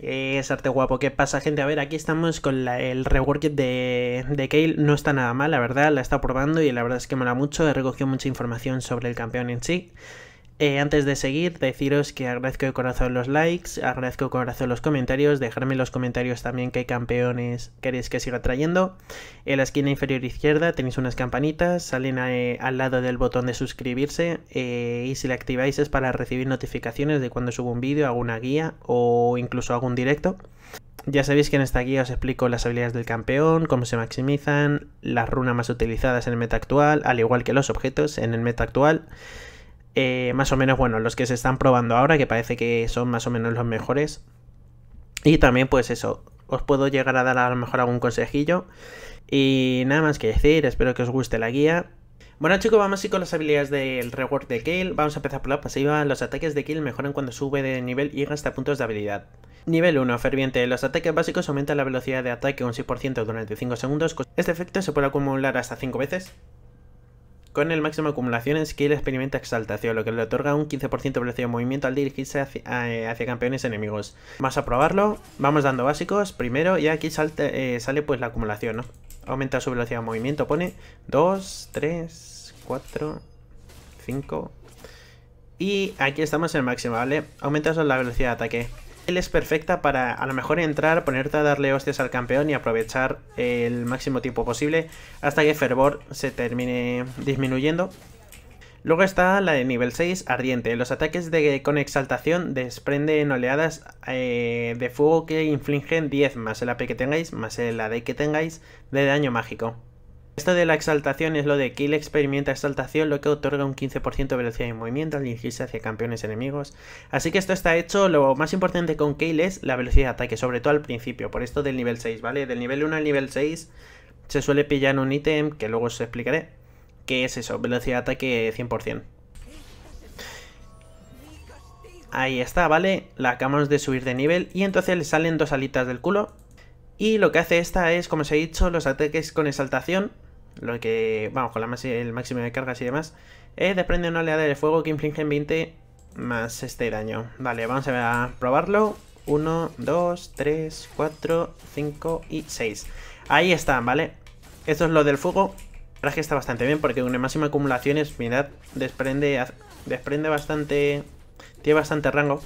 Es arte guapo. ¿Qué pasa, gente? A ver, aquí estamos con el rework de, de Kale. No está nada mal, la verdad. La he estado probando y la verdad es que mola mucho. He recogido mucha información sobre el campeón en sí. Eh, antes de seguir, deciros que agradezco de corazón los likes, agradezco de corazón los comentarios, dejadme en los comentarios también qué campeones queréis que siga trayendo. En la esquina inferior izquierda tenéis unas campanitas, salen eh, al lado del botón de suscribirse eh, y si la activáis es para recibir notificaciones de cuando subo un vídeo, alguna guía o incluso algún directo. Ya sabéis que en esta guía os explico las habilidades del campeón, cómo se maximizan, las runas más utilizadas en el meta actual, al igual que los objetos en el meta actual. Eh, más o menos, bueno, los que se están probando ahora, que parece que son más o menos los mejores. Y también, pues eso, os puedo llegar a dar a lo mejor algún consejillo. Y nada más que decir, espero que os guste la guía. Bueno chicos, vamos así con las habilidades del reward de Kill. Vamos a empezar por la pasiva. Los ataques de Kill mejoran cuando sube de nivel y hasta puntos de habilidad. Nivel 1, ferviente. Los ataques básicos aumentan la velocidad de ataque un 6% durante 5 segundos. Este efecto se puede acumular hasta 5 veces. Con el máximo de acumulación en skill experimenta exaltación, lo que le otorga un 15% de velocidad de movimiento al dirigirse eh, hacia, campeones enemigos. Vamos a probarlo, vamos dando básicos primero y aquí eh, sale pues la acumulación, ¿no? Aumenta su velocidad de movimiento, pone 2, 3, 4, 5... Y aquí estamos en el máximo, ¿vale? Aumenta la velocidad de ataque es perfecta para a lo mejor entrar, ponerte a darle hostias al campeón y aprovechar el máximo tiempo posible hasta que Fervor se termine disminuyendo. Luego está la de nivel 6, Ardiente. Los ataques de, con exaltación desprenden oleadas eh, de fuego que infligen 10 más el AP que tengáis, más el AD que tengáis de daño mágico. Esto de la exaltación es lo de Kill experimenta exaltación, lo que otorga un 15% de velocidad de movimiento al dirigirse hacia campeones enemigos. Así que esto está hecho, lo más importante con Kill es la velocidad de ataque, sobre todo al principio, por esto del nivel 6, ¿vale? Del nivel 1 al nivel 6 se suele pillar un ítem, que luego os explicaré, qué es eso, velocidad de ataque 100%. Ahí está, ¿vale? La acabamos de subir de nivel y entonces le salen dos alitas del culo. Y lo que hace esta es, como os he dicho, los ataques con exaltación lo que, vamos, con la el máximo de cargas y demás, desprende una oleada de fuego que en 20 más este daño. Vale, vamos a, ver a probarlo. 1, 2, 3, 4, 5 y 6. Ahí están, ¿vale? Esto es lo del fuego. La que está bastante bien porque con el máximo es, acumulaciones, mirad, desprende, desprende bastante... Tiene bastante rango.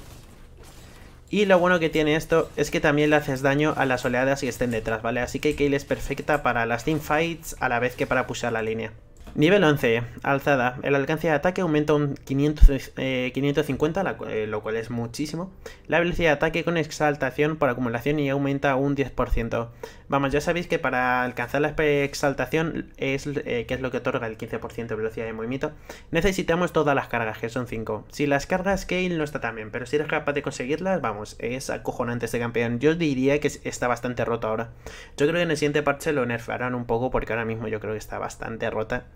Y lo bueno que tiene esto es que también le haces daño a las oleadas que estén detrás, ¿vale? Así que Kale es perfecta para las teamfights a la vez que para pushar la línea. Nivel 11, alzada. El alcance de ataque aumenta un 500, 550, eh, eh, lo cual es muchísimo. La velocidad de ataque con exaltación por acumulación y aumenta un 10%. Vamos, ya sabéis que para alcanzar la exaltación, es, eh, que es lo que otorga el 15% de velocidad de movimiento, necesitamos todas las cargas, que son 5. Si las cargas Kale no está tan bien, pero si eres capaz de conseguirlas, vamos, es acojonante este campeón. Yo diría que está bastante roto ahora. Yo creo que en el siguiente parche lo nerfarán un poco porque ahora mismo yo creo que está bastante rota.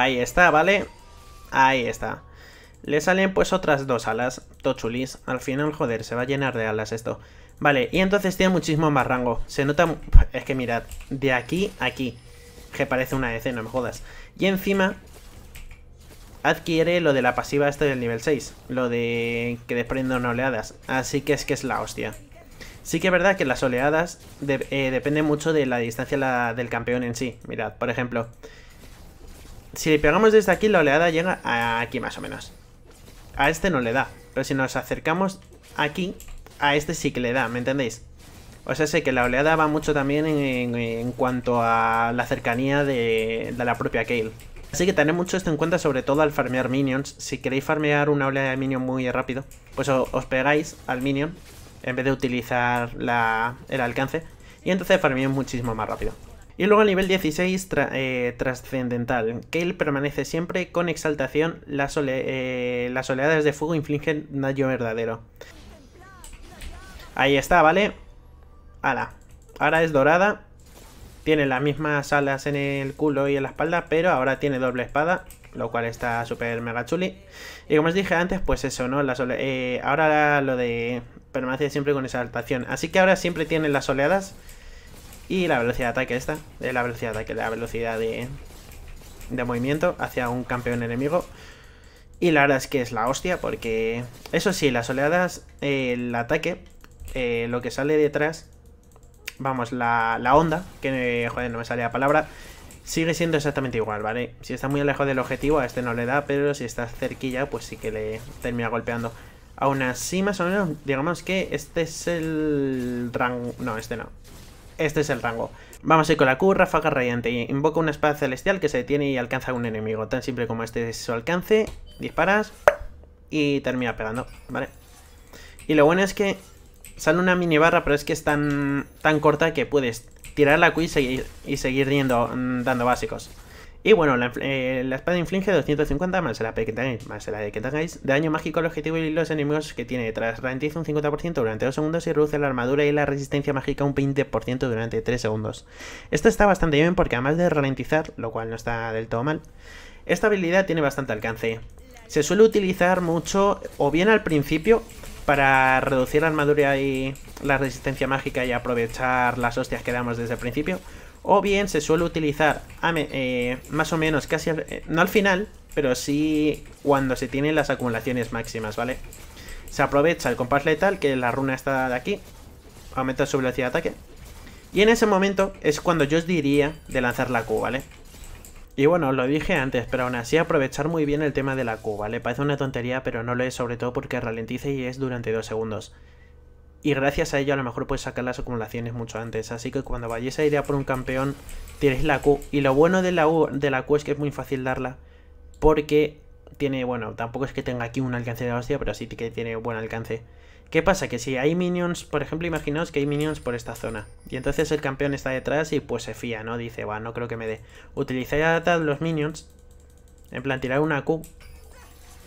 Ahí está, ¿vale? Ahí está. Le salen pues otras dos alas, tochulis. Al final, joder, se va a llenar de alas esto. Vale, y entonces tiene muchísimo más rango. Se nota... Es que mirad, de aquí a aquí. Que parece una decena no me jodas. Y encima adquiere lo de la pasiva este del nivel 6. Lo de que desprenden oleadas. Así que es que es la hostia. Sí que es verdad que las oleadas eh, dependen mucho de la distancia del campeón en sí. Mirad, por ejemplo... Si le pegamos desde aquí, la oleada llega aquí más o menos. A este no le da. Pero si nos acercamos aquí, a este sí que le da, ¿me entendéis? O sea, sé que la oleada va mucho también en, cuanto a la cercanía de, la propia Kale. Así que tened mucho esto en cuenta, sobre todo al farmear minions. Si queréis farmear una oleada de minions muy rápido, pues os pegáis al minion en vez de utilizar el alcance. Y entonces farmeáis muchísimo más rápido. Y luego a nivel 16 eh, trascendental. Kale permanece siempre con exaltación. Eh, las, oleadas de fuego infligen daño verdadero. Ahí está, ¿vale? Ala. Ahora es dorada. Tiene las mismas alas en el culo y en la espalda, pero ahora tiene doble espada, lo cual está súper mega chuli. Y como os dije antes, pues eso, ¿no? Eh, ahora lo de permanece siempre con exaltación. Así que ahora siempre tiene las oleadas y la velocidad de ataque esta, de la velocidad de la velocidad de, movimiento hacia un campeón enemigo. Y la verdad es que es la hostia, porque eso sí, las oleadas, eh, el ataque, eh, lo que sale detrás, vamos, la, la onda, que joder, no me sale la palabra, sigue siendo exactamente igual, ¿vale? Si está muy lejos del objetivo, a este no le da, pero si está cerquilla, pues sí que le termina golpeando. Aún así, más o menos, digamos que este es el rango... No, este no este es el rango. Vamos a ir con la Q, ráfaga radiante. Invoca una espada celestial que se detiene y alcanza a un enemigo. Tan simple como este es su alcance. Disparas y termina pegando, ¿vale? Y lo bueno es que sale una mini barra, pero es que es tan, tan corta que puedes tirar la Q y seguir, y seguir mm, dando básicos. Y bueno, la, eh, espada inflige 250 más la, de que tengáis daño mágico al objetivo y los enemigos que tiene detrás. Ralentiza un 50% durante 2 segundos y reduce la armadura y la resistencia mágica un 20% durante 3 segundos. Esto está bastante bien porque además de ralentizar, lo cual no está del todo mal, esta habilidad tiene bastante alcance. Se suele utilizar mucho o bien al principio para reducir la armadura y la resistencia mágica y aprovechar las hostias que damos desde el principio o bien se suele utilizar eh, más o menos casi, eh, no al final, pero sí cuando se tienen las acumulaciones máximas, ¿vale? Se aprovecha el compás letal, que la runa está de aquí, aumenta su velocidad de ataque. Y en ese momento es cuando yo os diría de lanzar la Q, ¿vale? Y bueno, lo dije antes, pero aún así aprovechar muy bien el tema de la Q, ¿vale? Parece una tontería, pero no lo es sobre todo porque ralentiza y es durante dos segundos y gracias a ello a lo mejor puedes sacar las acumulaciones mucho antes. Así que cuando vayáis a ir a por un campeón, tienes la Q. Y lo bueno de la, de la Q es que es muy fácil darla, porque tiene, bueno, tampoco es que tenga aquí un alcance de hostia, pero sí que tiene buen alcance. ¿Qué pasa? Que si hay minions, por ejemplo, imaginaos que hay minions por esta zona. Y entonces el campeón está detrás y pues se fía, ¿no? Dice, va, no creo que me dé. Utilizáis a los minions. En plan, tirar una Q.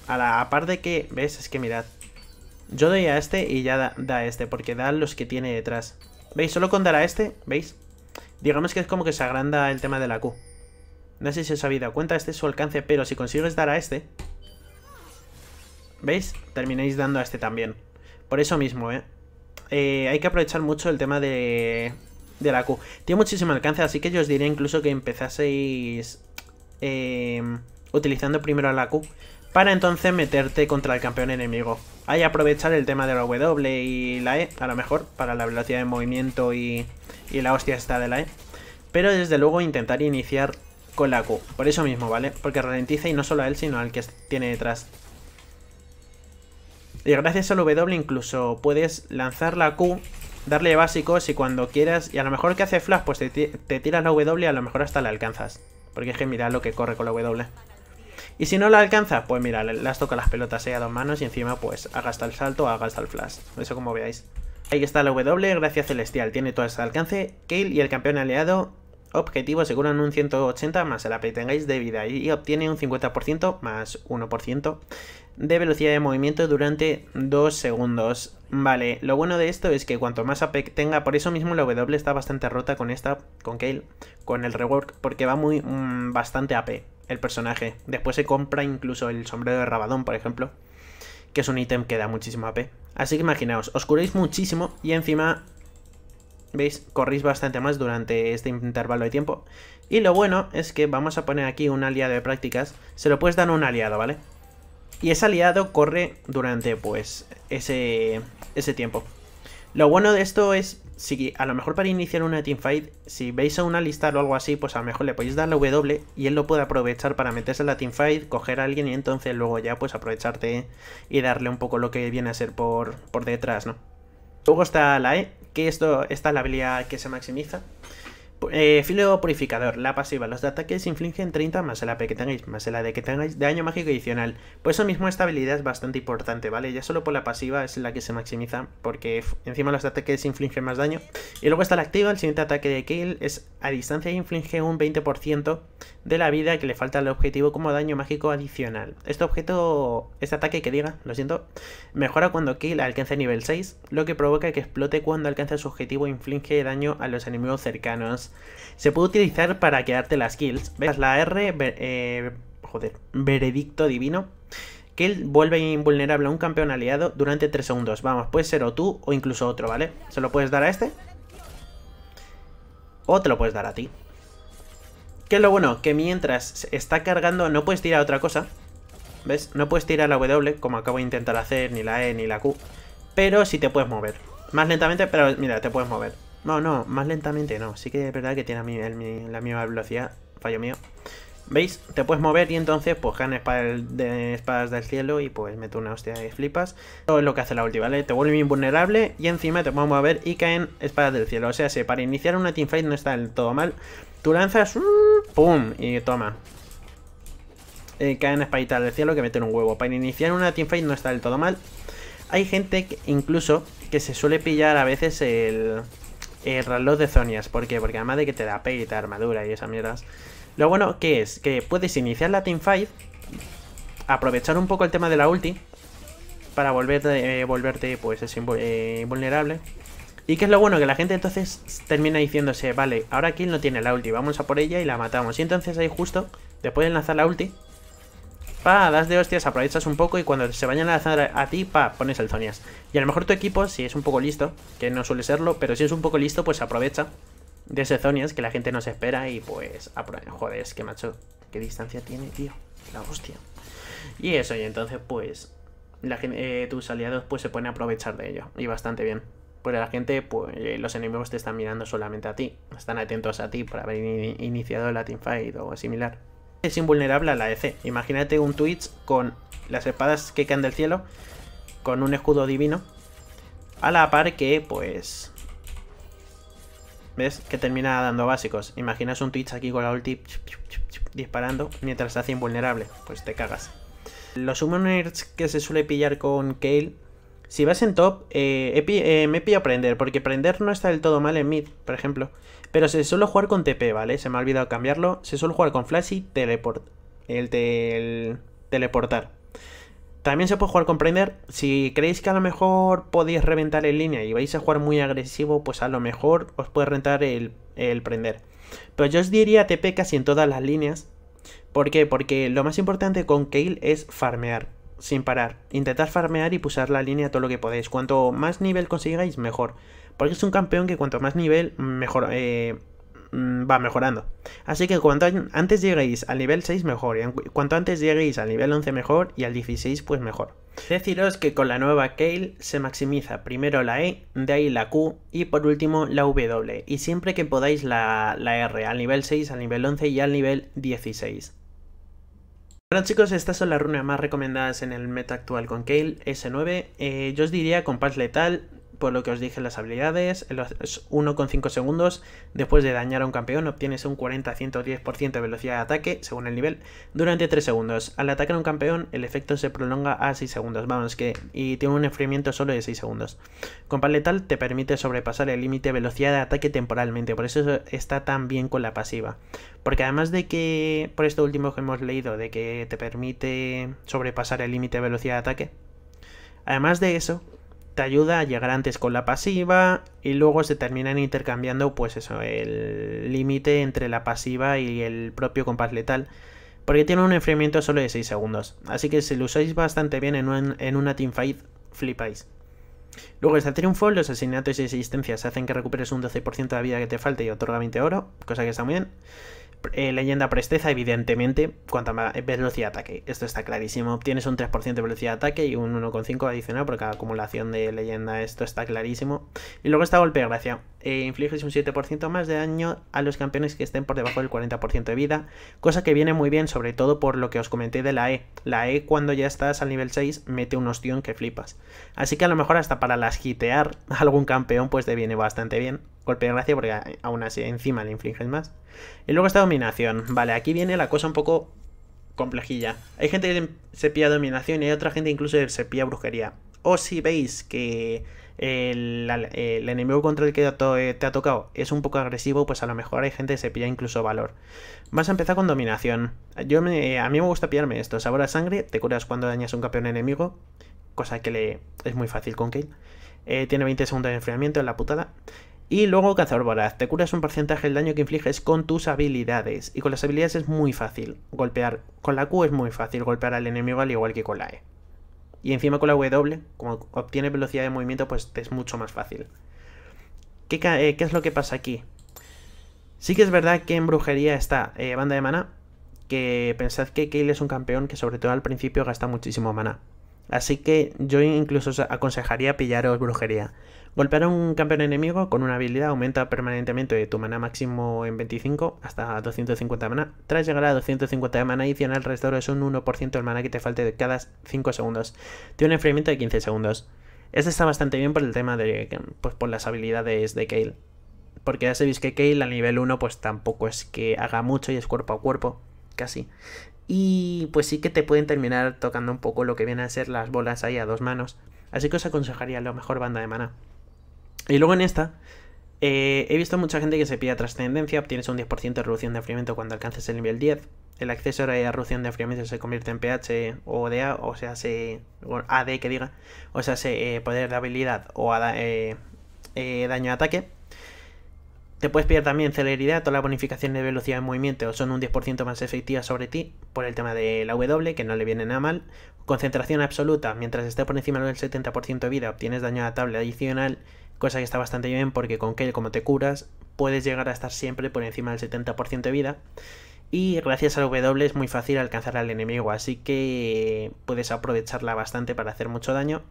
A la de que, ¿ves? Es que mirad, yo doy a este y ya da, a este, porque da los que tiene detrás. ¿Veis? Solo con dar a este, ¿veis? Digamos que es como que se agranda el tema de la Q. No sé si os habéis dado cuenta, este es su alcance, pero si consigues dar a este... ¿Veis? Termináis dando a este también. Por eso mismo, ¿eh? eh hay que aprovechar mucho el tema de, la Q. Tiene muchísimo alcance, así que yo os diría incluso que empezaseis em, utilizando primero la Q para entonces meterte contra el campeón enemigo. Hay aprovechar el tema de la W y la E, a lo mejor, para la velocidad de movimiento y, la hostia esta de la E. Pero desde luego intentar iniciar con la Q, por eso mismo, ¿vale? Porque ralentiza y no solo a él, sino al que tiene detrás. Y gracias al W incluso puedes lanzar la Q, darle básicos y cuando quieras, y a lo mejor que hace Flash, pues te, te la W y a lo mejor hasta la alcanzas. Porque es que mira lo que corre con la W. Y si no la alcanza, pues mira, las toca las pelotas sea eh, a dos manos y encima pues haga hasta el salto, haga hasta el flash. Eso como veáis. Ahí está la W, gracias Celestial. Tiene todo este alcance, Kale y el campeón aliado objetivo aseguran un 180 más el AP e tengáis de vida y obtiene un 50% más 1% de velocidad de movimiento durante 2 segundos. Vale, lo bueno de esto es que cuanto más AP e tenga, por eso mismo la W está bastante rota con esta, con Kale, con el rework, porque va muy mm, bastante AP. E el personaje. Después se compra incluso el sombrero de Rabadón, por ejemplo, que es un ítem que da muchísimo AP. Así que imaginaos, os curéis muchísimo y encima, ¿veis? Corréis bastante más durante este intervalo de tiempo. Y lo bueno es que vamos a poner aquí un aliado de prácticas. Se lo puedes dar a un aliado, ¿vale? Y ese aliado corre durante, pues, ese, ese tiempo. Lo bueno de esto es, si a lo mejor para iniciar una teamfight, si veis a una lista o algo así, pues a lo mejor le podéis dar la W y él lo puede aprovechar para meterse en la teamfight, coger a alguien y entonces luego ya pues aprovecharte y darle un poco lo que viene a ser por, por detrás, ¿no? Luego está la E, que esto, esta es la habilidad que se maximiza, eh, filo purificador, la pasiva. Los ataques infligen 30 más el AP que tengáis, más el AD que tengáis, daño mágico adicional. Por pues eso mismo esta habilidad es bastante importante, ¿vale? Ya solo por la pasiva es la que se maximiza, porque encima los ataques infligen más daño. Y luego está la activa, el siguiente ataque de kill es a distancia Y inflige un 20% de la vida que le falta al objetivo como daño mágico adicional. Este objeto, este ataque que diga, lo siento, mejora cuando kill alcance nivel 6, lo que provoca que explote cuando alcanza su objetivo e inflige daño a los enemigos cercanos. Se puede utilizar para quedarte las kills Ves la R, eh, joder, veredicto divino. que él vuelve invulnerable a un campeón aliado durante 3 segundos. Vamos, puede ser o tú o incluso otro, ¿vale? Se lo puedes dar a este. O te lo puedes dar a ti. ¿Qué es lo bueno, que mientras está cargando no puedes tirar otra cosa. ¿Ves? No puedes tirar la W, como acabo de intentar hacer, ni la E, ni la Q. Pero sí te puedes mover. Más lentamente, pero mira, te puedes mover. No, no, más lentamente no. Sí que es verdad que tiene la misma velocidad. Fallo mío. ¿Veis? Te puedes mover y entonces pues caen espadas del cielo y pues meto una hostia de flipas. Todo es lo que hace la ulti, ¿vale? Te vuelve invulnerable y encima te puedes mover y caen espadas del cielo. O sea, si para iniciar una teamfight no está del todo mal. Tú lanzas, mm, ¡pum! y toma. Eh, caen espaditas del cielo que meten un huevo. Para iniciar una teamfight no está del todo mal. Hay gente que, incluso que se suele pillar a veces el eh, el reloj de Zonias. ¿Por qué? Porque además de que te da pay te armadura y esas mierdas. Lo bueno que es que puedes iniciar la teamfight, aprovechar un poco el tema de la ulti, para volverte, eh, pues es eh, invulnerable. Y que es lo bueno, que la gente entonces termina diciéndose, vale, ahora Kill no tiene la ulti, vamos a por ella y la matamos. Y entonces ahí justo, después de lanzar la ulti, pa, das de hostias, aprovechas un poco y cuando se vayan a lanzar a ti, pa, pones el Zonias. Y a lo mejor tu equipo, si es un poco listo, que no suele serlo, pero si es un poco listo, pues aprovecha de ese Zonias que la gente no se espera y pues, joder, es que macho, qué distancia tiene, tío, la hostia. Y eso, y entonces pues, la eh, tus aliados pues se pueden aprovechar de ello, y bastante bien. Porque la gente, pues eh, los enemigos te están mirando solamente a ti, están atentos a ti por haber iniciado iniciado la fight o similar es invulnerable a la EC. Imagínate un Twitch con las espadas que caen del cielo, con un escudo divino, a la par que, pues... ¿Ves? Que termina dando básicos. Imaginas un Twitch aquí con la ulti disparando mientras se hace invulnerable. Pues te cagas. Los summoners que se suele pillar con Kale si vas en top, eh, eh, me he pillado prender, porque prender no está del todo mal en mid, por ejemplo. Pero se suele jugar con TP, ¿vale? Se me ha olvidado cambiarlo. Se suele jugar con flash y teleport. El, teleportar. También se puede jugar con prender. Si creéis que a lo mejor podéis reventar en línea y vais a jugar muy agresivo, pues a lo mejor os puede rentar el, el prender. Pero yo os diría TP casi en todas las líneas. ¿Por qué? Porque lo más importante con Kale es farmear sin parar. intentar farmear y pulsar la línea todo lo que podéis. Cuanto más nivel consigáis, mejor. Porque es un campeón que cuanto más nivel, mejor eh, mm, va mejorando. Así que cuanto antes lleguéis al nivel 6, mejor. Y cuanto antes lleguéis al nivel 11, mejor. Y al 16, pues mejor. Deciros que con la nueva Kale se maximiza primero la E, de ahí la Q y por último la W. Y siempre que podáis la, la R, al nivel 6, al nivel 11 y al nivel 16. Bueno chicos, estas son las runas más recomendadas en el meta actual con Kale S9. Eh, yo os diría con Paz Letal, por lo que os dije las habilidades, 1,5 segundos después de dañar a un campeón obtienes un 40-110% de velocidad de ataque según el nivel durante 3 segundos. Al atacar a un campeón el efecto se prolonga a 6 segundos, vamos que y tiene un enfriamiento solo de 6 segundos. Con paletal... te permite sobrepasar el límite de velocidad de ataque temporalmente, por eso está tan bien con la pasiva. Porque además de que, por esto último que hemos leído, de que te permite sobrepasar el límite de velocidad de ataque, además de eso, te ayuda a llegar antes con la pasiva y luego se terminan intercambiando pues eso, el límite entre la pasiva y el propio compás letal porque tiene un enfriamiento solo de 6 segundos, así que si lo usáis bastante bien en, en una teamfight flipáis. Luego está Triunfo, los asesinatos y existencias hacen que recuperes un 12% de vida que te falta y otorga 20 oro, cosa que está muy bien. Eh, leyenda presteza, evidentemente, cuanta más velocidad de ataque. Esto está clarísimo. Obtienes un 3% de velocidad de ataque y un 1,5 adicional por cada acumulación de leyenda. Esto está clarísimo. Y luego está golpe de gracia. Eh, infliges un 7% más de daño a los campeones que estén por debajo del 40% de vida. Cosa que viene muy bien, sobre todo por lo que os comenté de la E. La E, cuando ya estás al nivel 6, mete un ostión que flipas. Así que a lo mejor hasta para las hitear a algún campeón, pues te viene bastante bien golpe de gracia porque aún así encima le infliges más. Y luego está dominación. Vale, aquí viene la cosa un poco complejilla. Hay gente que se pilla dominación y hay otra gente incluso se pilla brujería. O si veis que el, enemigo contra el que eh, te ha tocado es un poco agresivo, pues a lo mejor hay gente que se pilla incluso valor. Vas a empezar con dominación. Yo a mí me gusta pillarme esto. Sabor a sangre, te curas cuando dañas a un campeón enemigo, cosa que le es muy fácil con Kate. Eh, tiene 20 segundos de enfriamiento en la putada. Y luego Cazador Voraz, te curas un porcentaje del daño que infliges con tus habilidades. Y con las habilidades es muy fácil golpear. Con la Q es muy fácil golpear al enemigo al igual que con la E. Y encima con la W, como obtienes velocidad de movimiento, pues es mucho más fácil. Eh, ¿Qué, es lo que pasa aquí? Sí que es verdad que en brujería está eh, banda de mana, que pensad que Kale es un campeón que sobre todo al principio gasta muchísimo mana. Así que yo incluso os aconsejaría pillaros brujería. Golpear a un campeón enemigo con una habilidad aumenta permanentemente tu mana máximo en 25 hasta 250 de mana. Tras llegar a 250 de mana adicional, es un 1% del mana que te falte cada 5 segundos. Tiene un enfriamiento de 15 segundos. Este está bastante bien por el tema de. Pues por las habilidades de Kale. Porque ya sabéis que Kale a nivel 1 pues tampoco es que haga mucho y es cuerpo a cuerpo. Casi. Y pues sí que te pueden terminar tocando un poco lo que vienen a ser las bolas ahí a dos manos. Así que os aconsejaría la lo mejor banda de mana. Y luego en esta, eh, he visto mucha gente que se pide trascendencia, obtienes un 10% de reducción de enfriamiento cuando alcances el nivel 10. El acceso a la reducción de enfriamiento se convierte en PH o DA, o sea, se, o AD que diga, o sea, se, eh, poder de habilidad o eh, daño de ataque. Te puedes pillar también celeridad o la bonificación de velocidad de movimiento son un 10% más efectivas sobre ti por el tema de la W, que no le viene nada mal. Concentración absoluta, mientras esté por encima del 70% de vida obtienes daño a la tabla adicional, cosa que está bastante bien porque con Kel como te curas puedes llegar a estar siempre por encima del 70% de vida y gracias al W es muy fácil alcanzar al enemigo, así que puedes aprovecharla bastante para hacer mucho daño.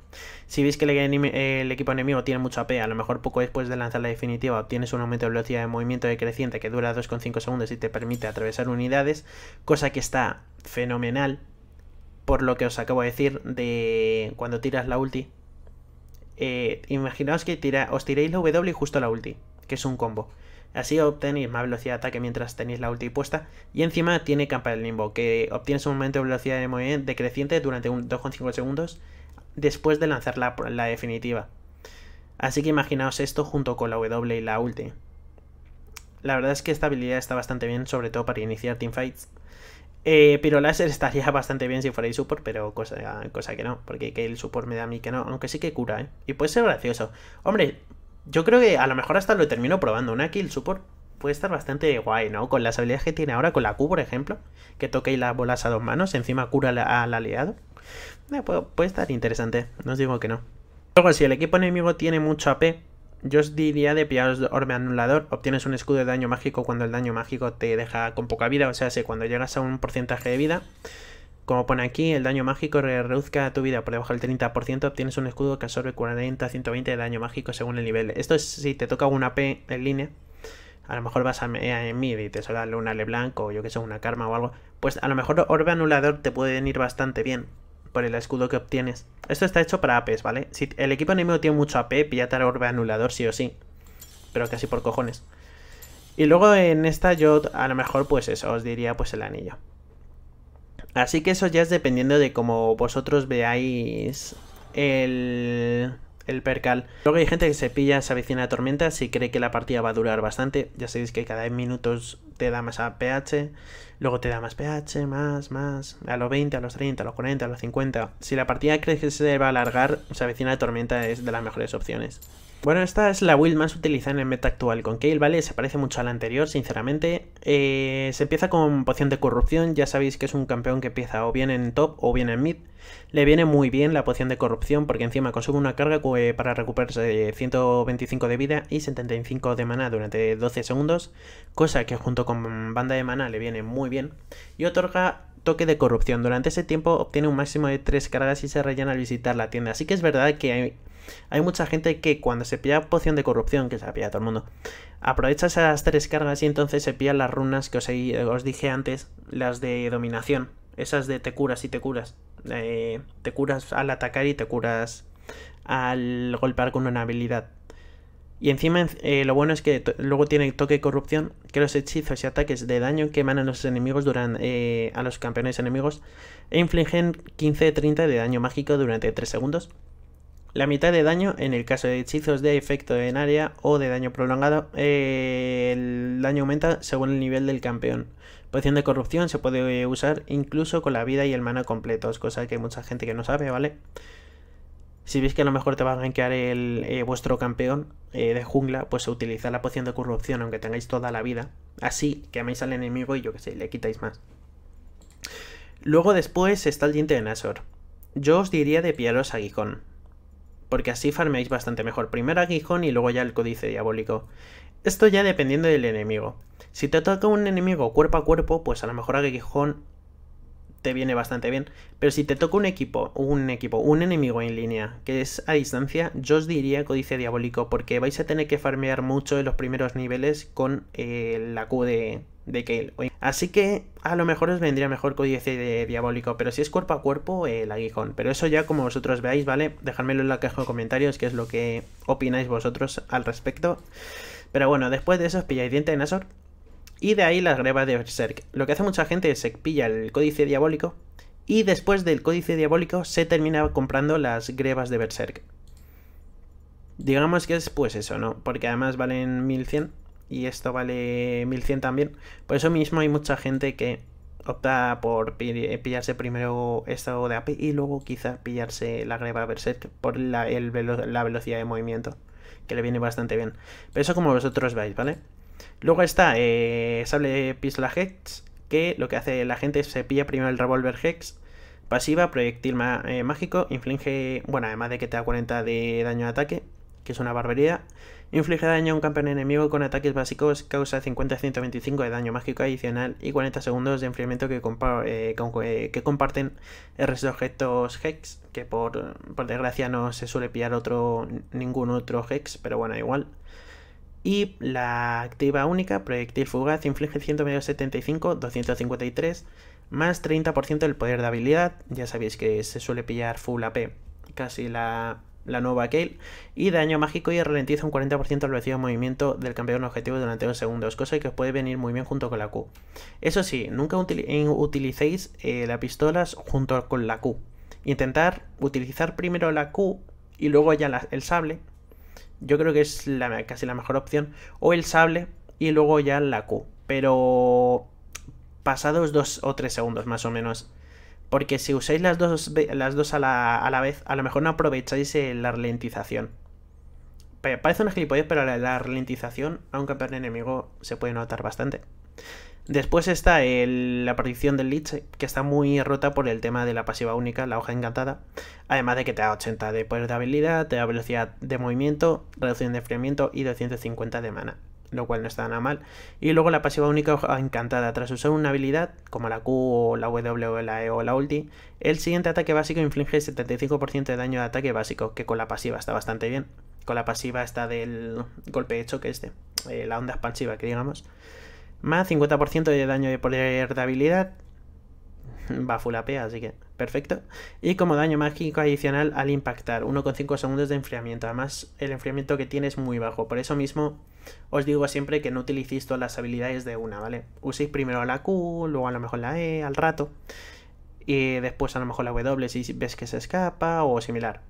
Si veis que el, equipo enemigo tiene mucho AP, a lo mejor poco después de lanzar la definitiva obtienes un aumento de velocidad de movimiento decreciente que dura 2,5 segundos y te permite atravesar unidades, cosa que está fenomenal por lo que os acabo de decir de cuando tiras la ulti. Eh, imaginaos que os tiréis la W justo la ulti, que es un combo. Así obtenéis más velocidad de ataque mientras tenéis la ulti puesta. Y encima tiene campa del limbo, que obtiene un momento de velocidad de movimiento decreciente durante 2,5 segundos después de lanzar la, definitiva. Así que imaginaos esto junto con la W y la ulti. La verdad es que esta habilidad está bastante bien, sobre todo para iniciar teamfights. Eh, Láser estaría bastante bien si fuera el support, pero cosa, cosa que no, porque el support me da a mí que no, aunque sí que cura, ¿eh? Y puede ser gracioso. Hombre, yo creo que a lo mejor hasta lo termino probando. Una kill support puede estar bastante guay, ¿no? Con las habilidades que tiene ahora, con la Q, por ejemplo, que toque y las bolas a dos manos, encima cura al aliado. Eh, puede, estar interesante, no os digo que no. Luego, si el equipo enemigo tiene mucho AP, yo os diría de pillaros orbe anulador, obtienes un escudo de daño mágico cuando el daño mágico te deja con poca vida, o sea, si cuando llegas a un porcentaje de vida como pone aquí, el daño mágico reduzca tu vida por debajo del 30%, obtienes un escudo que absorbe 40-120 de daño mágico según el nivel. Esto es si te toca una AP en línea, a lo mejor vas a, en eh, mid y te sale ale blanco o yo que sé, una Karma o algo, pues a lo mejor Orbe Anulador te puede venir bastante bien por el escudo que obtienes. Esto está hecho para APs, ¿vale? Si el equipo enemigo tiene mucho AP, pillate al Orbe Anulador sí o sí, pero casi por cojones. Y luego en esta yo a lo mejor pues eso, os diría pues el anillo. Así que eso ya es dependiendo de cómo vosotros veáis el, el percal. Luego hay gente que se pilla, se avecina a tormenta, si cree que la partida va a durar bastante. Ya sabéis que cada 10 minutos te da más pH, luego te da más pH, más, más, a los 20, a los 30, a los 40, a los 50. Si la partida cree que se va a alargar, se avecina a tormenta es de las mejores opciones. Bueno, esta es la build más utilizada en el meta actual. Con Kale, ¿vale? Se parece mucho a la anterior, sinceramente. Eh, se empieza con Poción de Corrupción. Ya sabéis que es un campeón que empieza o bien en top o bien en mid. Le viene muy bien la Poción de Corrupción porque encima consume una carga eh, para recuperarse 125 de vida y 75 de mana durante 12 segundos. Cosa que junto con banda de mana le viene muy bien. Y otorga toque de corrupción. Durante ese tiempo obtiene un máximo de 3 cargas y se rellena al visitar la tienda. Así que es verdad que hay hay mucha gente que cuando se pilla poción de corrupción, que se la pilla todo el mundo, aprovecha esas tres cargas y entonces se pilla las runas que os, dije antes, las de dominación, esas de te curas y te curas. Eh, te curas al atacar y te curas al golpear con una habilidad. Y encima eh, lo bueno es que luego tiene toque corrupción, que los hechizos y ataques de daño que emanan los enemigos durante, eh, a los campeones enemigos e infligen 15-30 de daño mágico durante 3 segundos. La mitad de daño en el caso de hechizos de efecto en área o de daño prolongado, eh, el daño aumenta según el nivel del campeón. Poción de corrupción se puede usar incluso con la vida y el mana completos, cosa que hay mucha gente que no sabe, ¿vale? Si veis que a lo mejor te va a gankear el, eh, vuestro campeón eh, de jungla, pues se utiliza la poción de corrupción aunque tengáis toda la vida. Así que améis al enemigo y yo que sé, le quitáis más. Luego después está el diente de Nasor. Yo os diría de a aguijón porque así farmeáis bastante mejor. Primero aguijón y luego ya el códice diabólico. Esto ya dependiendo del enemigo. Si te ataca un enemigo cuerpo a cuerpo, pues a lo mejor aguijón te viene bastante bien. Pero si te toca un equipo, un equipo, un enemigo en línea que es a distancia, yo os diría codice diabólico, porque vais a tener que farmear mucho en los primeros niveles con eh, la Q de, de Kale. Así que a lo mejor os vendría mejor códice diabólico, pero si es cuerpo a cuerpo, el aguijón. Pero eso ya como vosotros veáis, ¿vale? Dejadmelo en la caja de comentarios, qué es lo que opináis vosotros al respecto. Pero bueno, después de eso os pilláis diente de Nasor y de ahí las grebas de Berserk. Lo que hace mucha gente es que pilla el códice diabólico y después del códice diabólico se termina comprando las grebas de Berserk. Digamos que es pues eso, ¿no? Porque además valen 1100 y esto vale 1100 también. Por eso mismo hay mucha gente que opta por pillarse primero esto de AP y luego quizá pillarse la greba Berserk por la, velocidad de movimiento, que le viene bastante bien. Pero eso como vosotros veis, ¿vale? Luego está eh, Sable Pistola Hex, que lo que hace la gente es se pilla primero el revólver Hex, pasiva, proyectil eh, mágico, inflige, bueno, además de que te da 40 de daño de ataque, que es una barbería, inflige daño a un campeón enemigo con ataques básicos, causa 50-125 de daño mágico adicional y 40 segundos de enfriamiento que, eh, que comparten el resto de objetos Hex, que por, por desgracia no se suele pillar otro, ningún otro Hex, pero bueno, igual. Y la activa única, proyectil fugaz, inflige 175, 253, más 30% del poder de habilidad. Ya sabéis que se suele pillar full AP, casi la, nueva Kale. Y daño mágico y ralentiza un 40% el velocidad de movimiento del campeón objetivo durante 2 segundos, cosa que puede venir muy bien junto con la Q. Eso sí, nunca eh, utilicéis eh, las pistolas junto con la Q. Intentar utilizar primero la Q y luego ya el sable yo creo que es casi la mejor opción. O el sable y luego ya la Q. Pero pasados dos o tres segundos más o menos. Porque si usáis las dos, las dos a, la, vez, a lo mejor no aprovecháis eh, la ralentización. Parece una gilipollez, pero la, la ralentización a un campeón enemigo se puede notar bastante. Después está la partición del lich, que está muy rota por el tema de la pasiva única, la hoja encantada. Además de que te da 80 de poder de habilidad, te da velocidad de movimiento, reducción de enfriamiento y 250 de mana, lo cual no está nada mal. Y luego la pasiva única hoja encantada. Tras usar una habilidad, como la Q o la W o la E o la ulti, el siguiente ataque básico inflige 75% de daño de ataque básico, que con la pasiva está bastante bien. Con la pasiva está del golpe hecho que este, la onda expansiva que digamos. Más 50% de daño de poder de habilidad, Va full AP, así que perfecto. Y como daño mágico adicional al impactar, 1,5 segundos de enfriamiento. Además, el enfriamiento que tiene es muy bajo. Por eso mismo os digo siempre que no utilicéis todas las habilidades de una, ¿vale? Uséis primero la Q, luego a lo mejor la E, al rato. Y después a lo mejor la W si ves que se escapa o similar.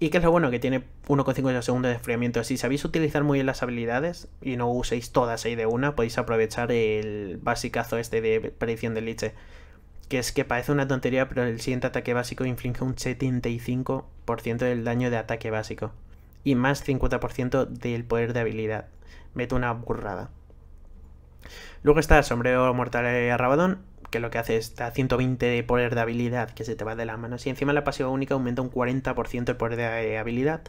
¿Y que es lo bueno? Que tiene 1,5 segundos de enfriamiento. Si sabéis utilizar muy bien las habilidades y no uséis todas ahí de una, podéis aprovechar el basicazo este de predicción de liche. Que es que parece una tontería, pero el siguiente ataque básico inflige un 75% del daño de ataque básico. Y más 50% del poder de habilidad. Mete una burrada. Luego está sombrero mortal de eh, Arrabadón que lo que hace es da 120 de poder de habilidad que se te va de la mano y encima la pasiva única aumenta un 40% el poder de eh, habilidad.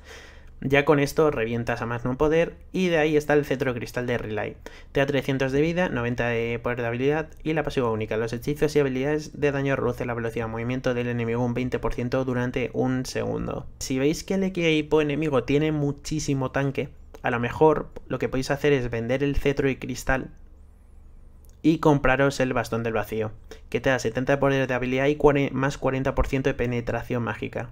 Ya con esto revientas a más no poder y de ahí está el cetro cristal de Relay. Te da 300 de vida, 90 de poder de habilidad y la pasiva única. Los hechizos y habilidades de daño reducen la velocidad de movimiento del enemigo un 20% durante un segundo. Si veis que el equipo enemigo tiene muchísimo tanque, a lo mejor lo que podéis hacer es vender el cetro y cristal y compraros el bastón del vacío, que te da 70 de poder de habilidad y más 40% de penetración mágica.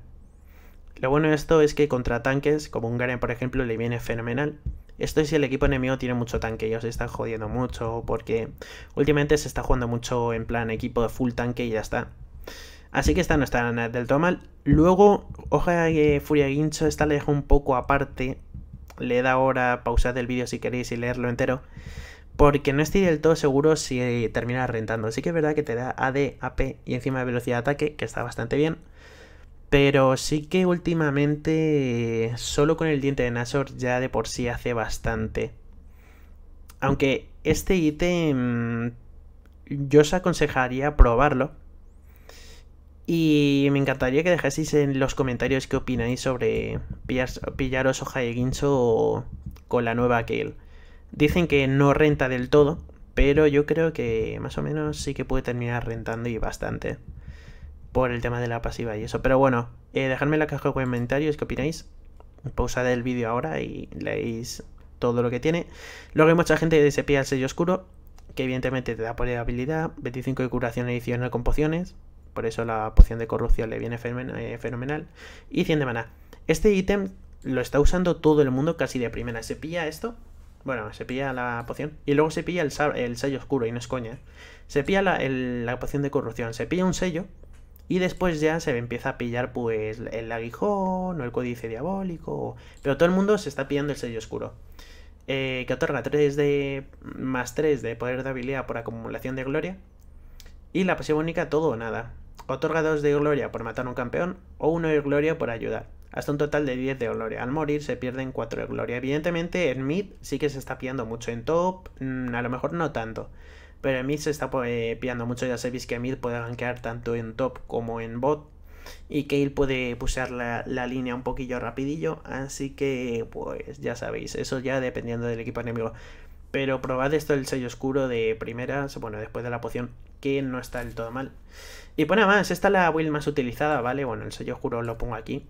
Lo bueno de esto es que contra tanques, como un Garen por ejemplo, le viene fenomenal. Esto es si el equipo enemigo tiene mucho tanque y se están jodiendo mucho, porque últimamente se está jugando mucho en plan equipo de full tanque y ya está. Así que esta no está del todo mal. Luego, hoja que Furia Guincho, esta lejos dejo un poco aparte. Le da ahora pausad el vídeo si queréis y leerlo entero porque no estoy del todo seguro si eh, termina rentando. Sí que es verdad que te da AD, AP y encima de velocidad de ataque, que está bastante bien. Pero sí que últimamente solo con el diente de Nashor ya de por sí hace bastante. Aunque este ítem mm, yo os aconsejaría probarlo. Y me encantaría que dejaseis en los comentarios qué opináis sobre pillaros, pillaros hoja de guincho con la nueva Kale. Dicen que no renta del todo, pero yo creo que más o menos sí que puede terminar rentando y bastante por el tema de la pasiva y eso. Pero bueno, eh, dejadme en la caja de comentarios qué opináis. Pausad el vídeo ahora y leéis todo lo que tiene. Luego hay mucha gente que se pilla el sello oscuro, que evidentemente te da por habilidad, 25 de curación adicional con pociones, por eso la poción de corrupción le viene eh, fenomenal, y 100 de maná. Este ítem lo está usando todo el mundo casi de primera. Se pilla esto bueno, se pilla la poción. Y luego se pilla el, sello oscuro, y no es coña. ¿eh? Se pilla la, poción de corrupción, se pilla un sello. Y después ya se empieza a pillar, pues, el aguijón o el códice diabólico. Pero todo el mundo se está pillando el sello oscuro. Eh, que otorga 3 de. más 3 de poder de habilidad por acumulación de gloria. Y la poción única, todo o nada. Otorga 2 de gloria por matar a un campeón o 1 de gloria por ayudar hasta un total de 10 de gloria. Al morir se pierden 4 de gloria. Evidentemente, en mid sí que se está pillando mucho. En top, mm, a lo mejor no tanto. Pero en mid se está eh, piando pillando mucho. Ya sabéis que en mid puede gankear tanto en top como en bot. Y Kale puede pusear la, línea un poquillo rapidillo. Así que, pues ya sabéis, eso ya dependiendo del equipo enemigo. Pero probad esto el sello oscuro de primeras, bueno, después de la poción, que no está del todo mal. Y pues nada más, esta es la build más utilizada, ¿vale? Bueno, el sello oscuro lo pongo aquí.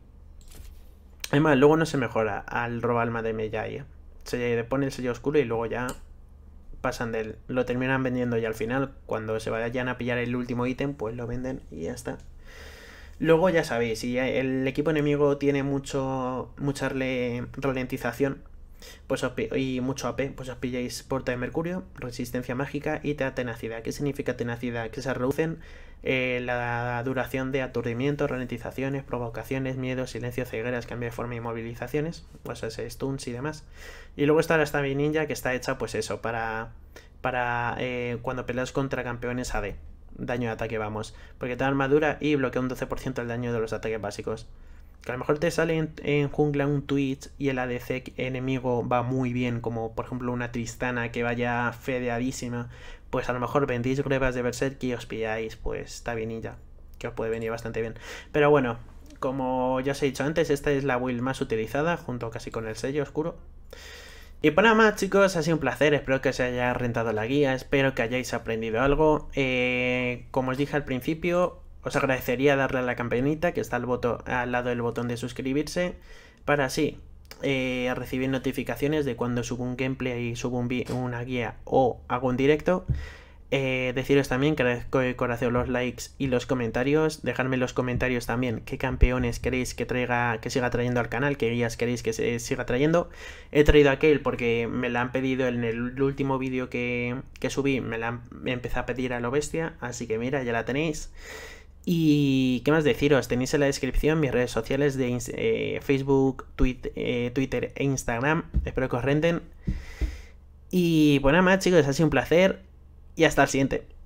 Además, luego no se mejora al alma de Mejai. Se le pone el sello oscuro y luego ya pasan de Lo terminan vendiendo y al final, cuando se vayan a pillar el último ítem, pues lo venden y ya está. Luego ya sabéis, si el equipo enemigo tiene mucho mucha ralentización pues y mucho AP, pues os pilláis Porta de Mercurio, Resistencia Mágica y Tenacidad. ¿Qué significa Tenacidad? Que se reducen eh, la duración de aturdimiento, ralentizaciones, provocaciones, miedo, silencio, cegueras, cambio de forma y movilizaciones, o pues sea, stunts y demás. Y luego está la Stabby Ninja que está hecha pues eso, para, para eh, cuando peleas contra campeones AD. Daño de ataque, vamos. Porque te da armadura y bloquea un 12% el daño de los ataques básicos. Que a lo mejor te sale en, jungla un Twitch y el ADC enemigo va muy bien, como por ejemplo una Tristana que vaya fedeadísima. Pues a lo mejor vendéis pruebas de Berserk y os pilláis, pues está bien y ya. Que os puede venir bastante bien. Pero bueno, como ya os he dicho antes, esta es la build más utilizada, junto casi con el sello oscuro. Y por nada más chicos, ha sido un placer, espero que os haya rentado la guía, espero que hayáis aprendido algo. Eh, como os dije al principio, os agradecería darle a la campanita que está al, al lado del botón de suscribirse para así eh, recibir notificaciones de cuando subo un gameplay, y subo una guía o hago un directo. Eh, deciros también que agradezco de corazón los likes y los comentarios. Dejadme en los comentarios también qué campeones queréis que traiga, que siga trayendo al canal, qué guías queréis que siga trayendo. He traído a aquel porque me la han pedido en el último vídeo que, que subí, me la empecé a pedir a lo bestia, así que mira, ya la tenéis. Y qué más deciros, tenéis en la descripción mis redes sociales de eh, Facebook, eh, Twitter, e Instagram. Espero que os renten. Y pues nada más chicos, ha sido un placer y hasta el siguiente.